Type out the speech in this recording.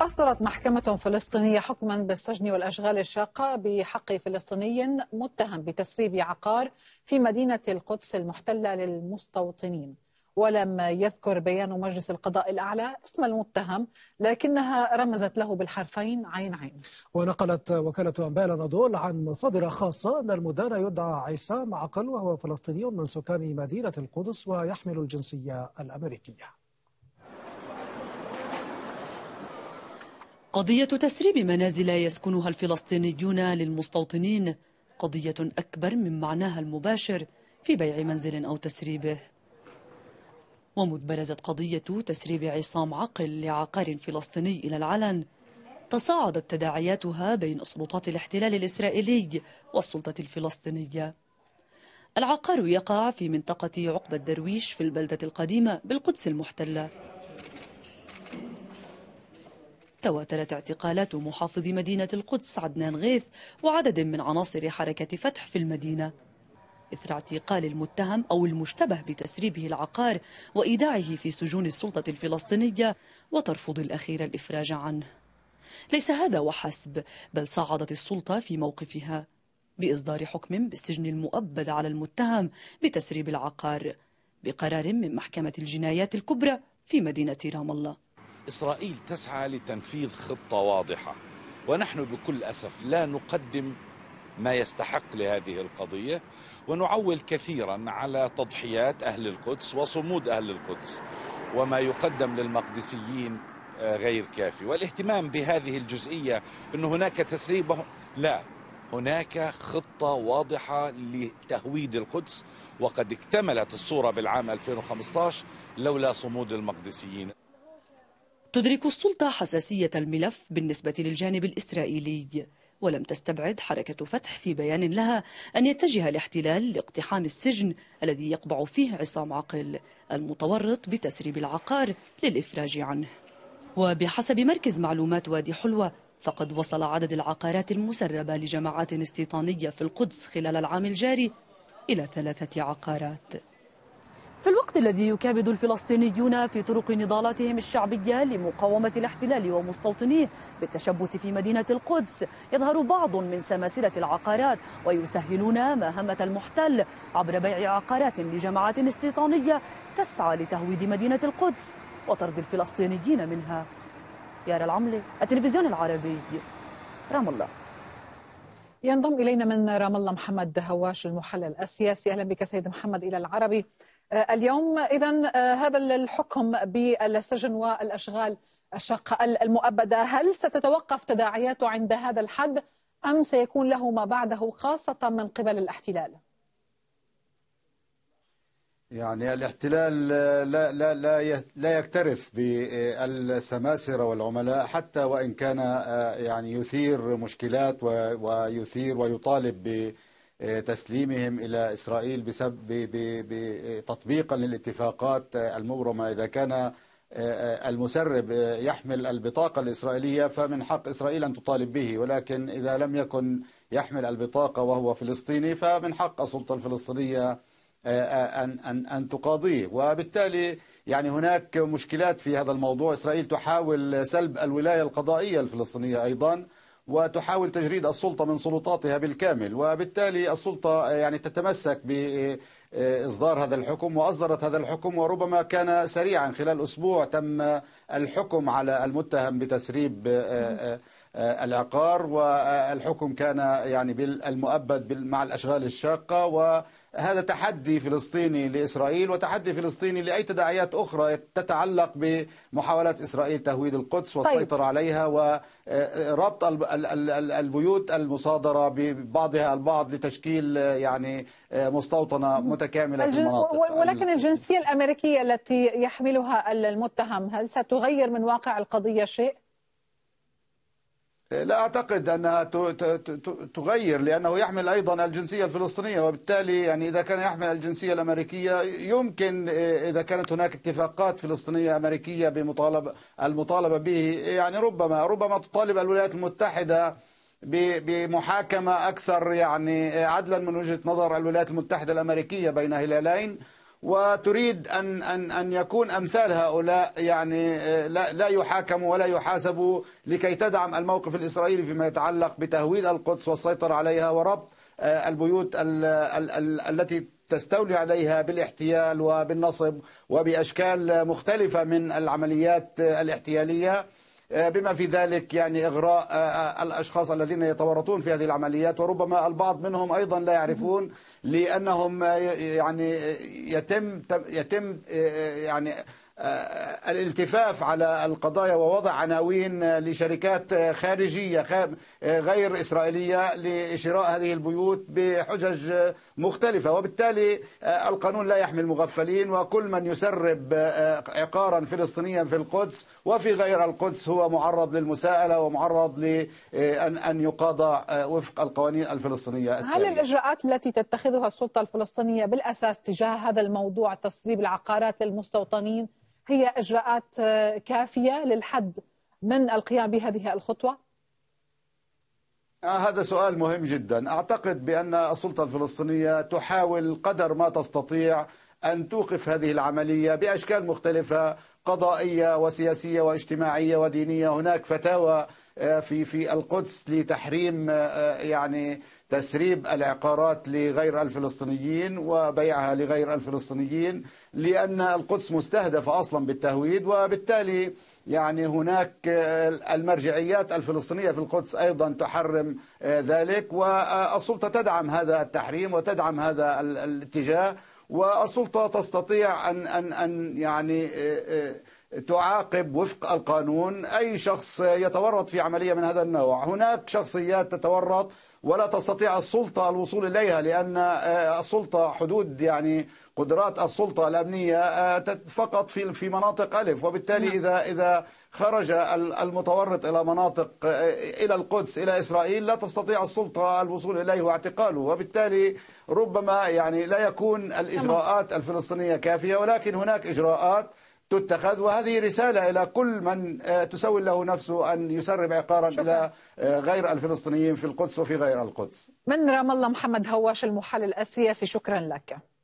أصدرت محكمة فلسطينية حكما بالسجن والأشغال الشاقة بحق فلسطيني متهم بتسريب عقار في مدينة القدس المحتلة للمستوطنين ولم يذكر بيان مجلس القضاء الأعلى اسم المتهم لكنها رمزت له بالحرفين عين عين ونقلت وكالة أنباء الأناضول عن مصادر خاصة أن المدان يدعى عصام عقل وهو فلسطيني من سكان مدينة القدس ويحمل الجنسية الأمريكية قضية تسريب منازل يسكنها الفلسطينيون للمستوطنين قضية أكبر من معناها المباشر في بيع منزل أو تسريبه ومذ برزت قضية تسريب عصام عقل لعقار فلسطيني إلى العلن تصاعدت تداعياتها بين سلطات الاحتلال الإسرائيلي والسلطة الفلسطينية العقار يقع في منطقة عقبة درويش في البلدة القديمة بالقدس المحتلة تواترت اعتقالات محافظ مدينة القدس عدنان غيث وعدد من عناصر حركة فتح في المدينة إثر اعتقال المتهم أو المشتبه بتسريبه العقار وإيداعه في سجون السلطة الفلسطينية وترفض الأخير الإفراج عنه ليس هذا وحسب بل صعدت السلطة في موقفها بإصدار حكم بالسجن المؤبد على المتهم بتسريب العقار بقرار من محكمة الجنايات الكبرى في مدينة رام الله إسرائيل تسعى لتنفيذ خطة واضحة ونحن بكل أسف لا نقدم ما يستحق لهذه القضية ونعول كثيرا على تضحيات أهل القدس وصمود أهل القدس وما يقدم للمقدسيين آه، غير كافي والاهتمام بهذه الجزئية أن هناك تسريب لا هناك خطة واضحة لتهويد القدس وقد اكتملت الصورة بالعام 2015 لولا صمود المقدسيين تدرك السلطة حساسية الملف بالنسبة للجانب الإسرائيلي ولم تستبعد حركة فتح في بيان لها أن يتجه الاحتلال لاقتحام السجن الذي يقبع فيه عصام عقل المتورط بتسريب العقار للإفراج عنه وبحسب مركز معلومات وادي حلوة فقد وصل عدد العقارات المسربة لجماعات استيطانية في القدس خلال العام الجاري إلى ثلاثة عقارات في الوقت الذي يكابد الفلسطينيون في طرق نضالاتهم الشعبية لمقاومة الاحتلال ومستوطنيه بالتشبث في مدينة القدس يظهر بعض من سماسرة العقارات ويسهلون مهمة المحتل عبر بيع عقارات لجماعات استيطانية تسعى لتهويد مدينة القدس وطرد الفلسطينيين منها يارا العملي التلفزيون العربي رام الله ينضم إلينا من رام الله محمد هواش المحلل السياسي أهلا بك سيد محمد إلى العربي آه، اليوم إذا آه، هذا الحكم بالسجن والأشغال الشاقة المؤبدة هل ستتوقف تداعياته عند هذا الحد أم سيكون له ما بعده خاصة من قبل الاحتلال؟ يعني الاحتلال آه، لا لا لا لا يكترث بالسماسره والعملاء حتى وان كان يعني يثير مشكلات ويثير ويطالب ب آه، تسليمهم إلى إسرائيل بسبب تطبيقا للاتفاقات آه، المبرمة إذا كان آه، المسرب يحمل البطاقة الإسرائيلية فمن حق إسرائيل أن تطالب به ولكن إذا لم يكن يحمل البطاقة وهو فلسطيني فمن حق السلطة الفلسطينية أن أن أن تقاضيه وبالتالي يعني هناك مشكلات في هذا الموضوع إسرائيل تحاول سلب الولاية القضائية الفلسطينية أيضا وتحاول تجريد السلطة من سلطاتها بالكامل وبالتالي السلطة آه، يعني تتمسك ب إصدار هذا الحكم وأصدرت هذا الحكم وربما كان سريعا خلال أسبوع تم الحكم على المتهم بتسريب آه، آه، العقار والحكم كان يعني بالمؤبد مع الأشغال الشاقة و هذا تحدي فلسطيني لإسرائيل وتحدي فلسطيني لأي تداعيات أخرى تتعلق بمحاولات إسرائيل تهويد القدس طيب. والسيطرة طيب. عليها وربط آه، البيوت المصادرة ببعضها البعض لتشكيل آه، يعني آه، مستوطنة متكاملة الجن... في المناطق ولكن الجنسية الأمريكية التي يحملها المتهم هل ستغير من واقع القضية شيء؟ لا أعتقد أنها تغير لأنه يحمل أيضا الجنسية الفلسطينية وبالتالي يعني إذا كان يحمل الجنسية الأمريكية يمكن إذا كانت هناك اتفاقات فلسطينية أمريكية بمطالبة المطالبة به يعني ربما ربما تطالب الولايات المتحدة بمحاكمة أكثر يعني عدلا من وجهة نظر الولايات المتحدة الأمريكية بين هلالين وتريد أن, أن, أن يكون أمثال هؤلاء يعني آه، لا, لا يحاكموا ولا يحاسبوا لكي تدعم الموقف الإسرائيلي فيما يتعلق بتهويد القدس والسيطرة عليها وربط آه، البيوت التي تستولي عليها بالاحتيال وبالنصب وبأشكال مختلفة من العمليات آه، الاحتيالية آه، بما في ذلك يعني إغراء آه، آه، الأشخاص الذين يتورطون في هذه العمليات وربما البعض منهم أيضا لا يعرفون لأنهم يعني يتم يتم يعني آه، الالتفاف على القضايا ووضع عناوين آه، لشركات آه، خارجية غير إسرائيلية لشراء هذه البيوت بحجج مختلفة وبالتالي القانون لا يحمي المغفلين وكل من يسرب عقارا فلسطينيا في القدس وفي غير القدس هو معرض للمساءلة ومعرض لأن أن يقاضى وفق القوانين الفلسطينية هل الإجراءات التي تتخذها السلطة الفلسطينية بالأساس تجاه هذا الموضوع تسريب العقارات للمستوطنين هي اجراءات آه، كافيه للحد من القيام بهذه الخطوه؟ آه، هذا سؤال مهم جدا، اعتقد بان السلطه الفلسطينيه تحاول قدر ما تستطيع ان توقف هذه العمليه باشكال مختلفه قضائيه وسياسيه واجتماعيه ودينيه، هناك فتاوى آه، في في القدس لتحريم يعني تسريب العقارات لغير الفلسطينيين وبيعها لغير الفلسطينيين لأن القدس مستهدفة أصلا بالتهويد وبالتالي يعني هناك المرجعيات الفلسطينية في القدس أيضا تحرم ذلك والسلطة تدعم هذا التحريم وتدعم هذا الاتجاه والسلطة تستطيع أن أن أن يعني تعاقب وفق القانون أي شخص يتورط في عملية من هذا النوع هناك شخصيات تتورط ولا تستطيع السلطة الوصول إليها لأن السلطة حدود يعني قدرات السلطة الأمنية آه، فقط في في مناطق ألف وبالتالي نعم. إذا إذا خرج المتورط إلى مناطق آه، إلى القدس إلى إسرائيل لا تستطيع السلطة الوصول إليه واعتقاله وبالتالي ربما يعني لا يكون الإجراءات الفلسطينية كافية ولكن هناك إجراءات تتخذ وهذه رسالة إلى كل من آه، تسول له نفسه أن يسرب عقارا شكرا. إلى غير الفلسطينيين في القدس وفي غير القدس من رام الله محمد هواش المحلل السياسي شكرا لك